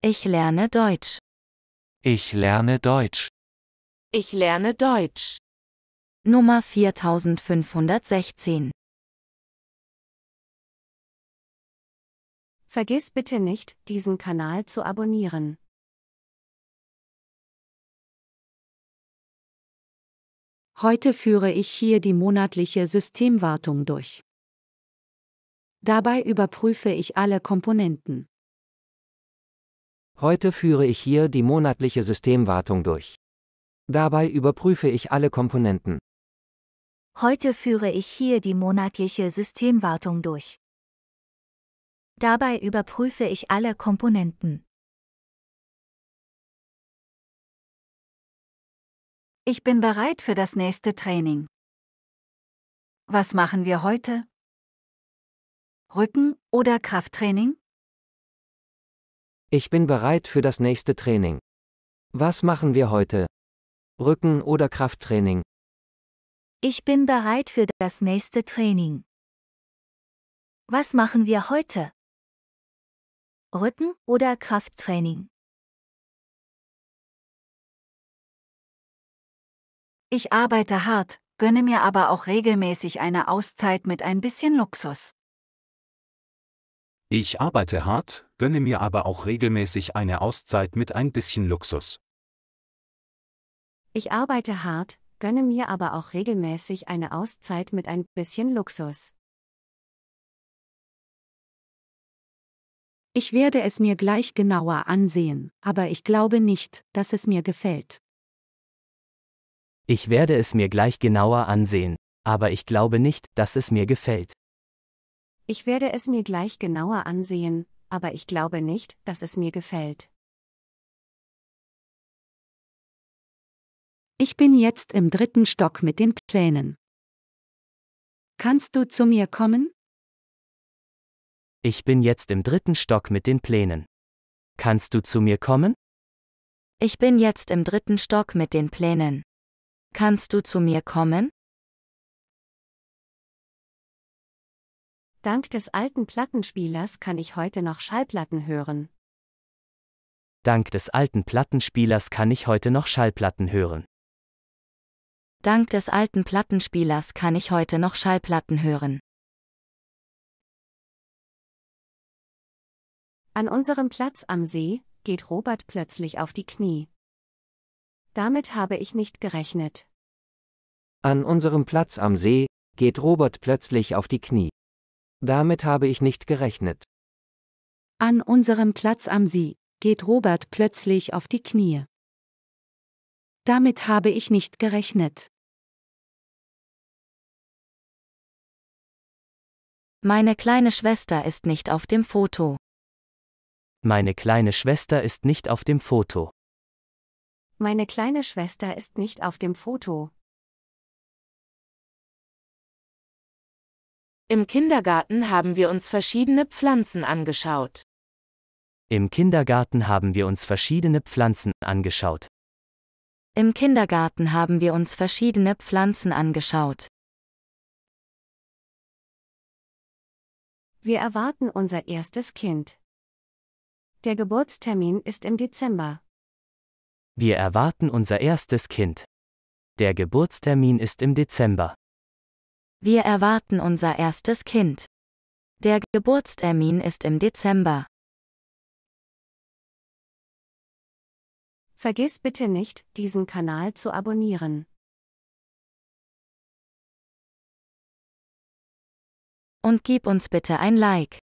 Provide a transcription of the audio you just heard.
Ich lerne Deutsch. Ich lerne Deutsch. Ich lerne Deutsch. Nummer 4516. Vergiss bitte nicht, diesen Kanal zu abonnieren. Heute führe ich hier die monatliche Systemwartung durch. Dabei überprüfe ich alle Komponenten. Heute führe ich hier die monatliche Systemwartung durch. Dabei überprüfe ich alle Komponenten. Heute führe ich hier die monatliche Systemwartung durch. Dabei überprüfe ich alle Komponenten. Ich bin bereit für das nächste Training. Was machen wir heute? Rücken- oder Krafttraining? Ich bin bereit für das nächste Training. Was machen wir heute? Rücken- oder Krafttraining? Ich bin bereit für das nächste Training. Was machen wir heute? Rücken- oder Krafttraining? Ich arbeite hart, gönne mir aber auch regelmäßig eine Auszeit mit ein bisschen Luxus. Ich arbeite hart, gönne mir aber auch regelmäßig eine Auszeit mit ein bisschen Luxus. Ich arbeite hart, gönne mir aber auch regelmäßig eine Auszeit mit ein bisschen Luxus. Ich werde es mir gleich genauer ansehen, aber ich glaube nicht, dass es mir gefällt. Ich werde es mir gleich genauer ansehen, aber ich glaube nicht, dass es mir gefällt. Ich werde es mir gleich genauer ansehen, aber ich glaube nicht, dass es mir gefällt. Ich bin jetzt im dritten Stock mit den Plänen. Kannst du zu mir kommen? Ich bin jetzt im dritten Stock mit den Plänen. Kannst du zu mir kommen? Ich bin jetzt im dritten Stock mit den Plänen. Kannst du zu mir kommen? Dank des alten Plattenspielers kann ich heute noch Schallplatten hören. Dank des alten Plattenspielers kann ich heute noch Schallplatten hören. Dank des alten Plattenspielers kann ich heute noch Schallplatten hören. An unserem Platz am See geht Robert plötzlich auf die Knie. Damit habe ich nicht gerechnet. An unserem Platz am See geht Robert plötzlich auf die Knie. Damit habe ich nicht gerechnet. An unserem Platz am See geht Robert plötzlich auf die Knie. Damit habe ich nicht gerechnet. Meine kleine Schwester ist nicht auf dem Foto. Meine kleine Schwester ist nicht auf dem Foto. Meine kleine Schwester ist nicht auf dem Foto. Im Kindergarten haben wir uns verschiedene Pflanzen angeschaut. Im Kindergarten haben wir uns verschiedene Pflanzen angeschaut. Im Kindergarten haben wir uns verschiedene Pflanzen angeschaut. Wir erwarten unser erstes Kind. Der Geburtstermin ist im Dezember. Wir erwarten unser erstes Kind. Der Geburtstermin ist im Dezember. Wir erwarten unser erstes Kind. Der Geburtstermin ist im Dezember. Vergiss bitte nicht, diesen Kanal zu abonnieren. Und gib uns bitte ein Like.